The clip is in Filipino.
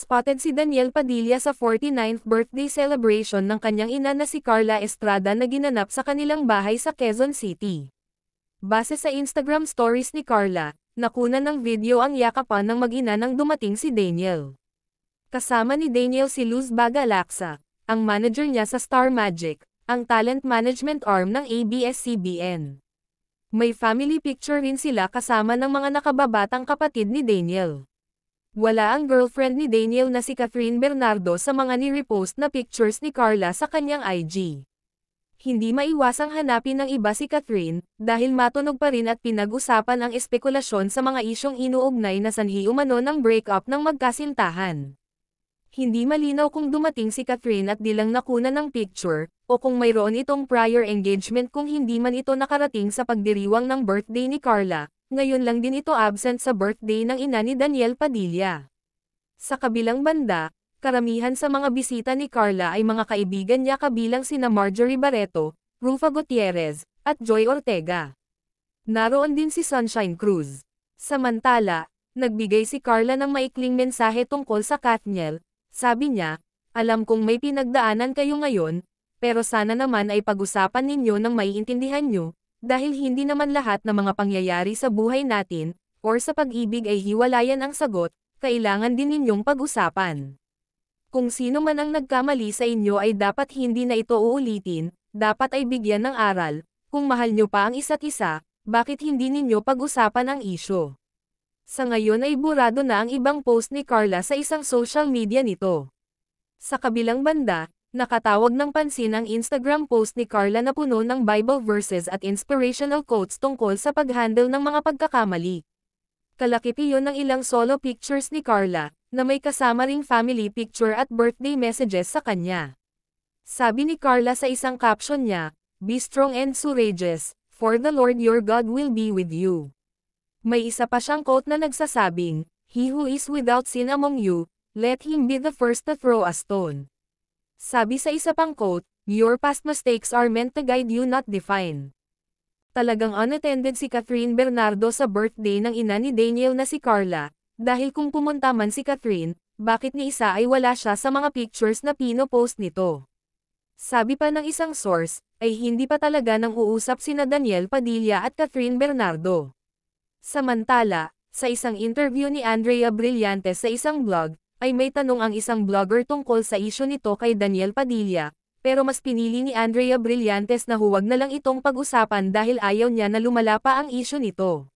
Spotted si Daniel Padilla sa 49th birthday celebration ng kanyang ina na si Carla Estrada na ginanap sa kanilang bahay sa Quezon City. Base sa Instagram stories ni Carla, nakuna ng video ang yakapan ng mag-ina nang dumating si Daniel. Kasama ni Daniel si Luz Bagalaksa, ang manager niya sa Star Magic, ang talent management arm ng ABS-CBN. May family picture rin sila kasama ng mga nakababatang kapatid ni Daniel. Wala ang girlfriend ni Daniel na si Catherine Bernardo sa mga ni-repost na pictures ni Carla sa kanyang IG. Hindi maiwasang hanapin ng iba si Catherine, dahil matunog pa rin at pinag-usapan ang espekulasyon sa mga isyong inuugnay na sanhi umano ng breakup ng magkasintahan. Hindi malinaw kung dumating si Catherine at dilang nakuna ng picture, o kung mayroon itong prior engagement kung hindi man ito nakarating sa pagdiriwang ng birthday ni Carla, ngayon lang din ito absent sa birthday ng ina ni Daniel Padilla. Sa kabilang banda, karamihan sa mga bisita ni Carla ay mga kaibigan niya kabilang sina Marjorie Barreto, Rufa Gutierrez, at Joy Ortega. Naroon din si Sunshine Cruz. Samantala, nagbigay si Carla ng maikling mensahe tungkol sa Katniel, sabi niya, alam kong may pinagdaanan kayo ngayon, pero sana naman ay pag-usapan ninyo nang maiintindihan nyo, dahil hindi naman lahat ng mga pangyayari sa buhay natin, or sa pag-ibig ay hiwalayan ang sagot, kailangan din ninyong pag-usapan. Kung sino man ang nagkamali sa inyo ay dapat hindi na ito uulitin, dapat ay bigyan ng aral, kung mahal nyo pa ang isa't isa, bakit hindi ninyo pag-usapan ang isyo? Sa ngayon ay burado na ang ibang post ni Carla sa isang social media nito. Sa kabilang banda, Nakatawag ng pansin ang Instagram post ni Carla na puno ng Bible verses at inspirational quotes tungkol sa paghandle ng mga pagkakamali. Kalakip iyon ng ilang solo pictures ni Carla, na may kasama ring family picture at birthday messages sa kanya. Sabi ni Carla sa isang caption niya, Be strong and courageous, for the Lord your God will be with you. May isa pa siyang quote na nagsasabing, He who is without sin among you, let him be the first to throw a stone. Sabi sa isa pang quote, your past mistakes are meant to guide you not define. Talagang unattended si Catherine Bernardo sa birthday ng ina ni Daniel na si Carla, dahil kung pumunta man si Catherine, bakit ni isa ay wala siya sa mga pictures na pinopost nito. Sabi pa ng isang source, ay hindi pa talaga nang uusap sina Daniel Padilla at Catherine Bernardo. Samantala, sa isang interview ni Andrea Brillante sa isang blog, ay may tanong ang isang vlogger tungkol sa isyo nito kay Daniel Padilla, pero mas pinili ni Andrea Brillantes na huwag na lang itong pag-usapan dahil ayaw niya na lumala pa ang isyo nito.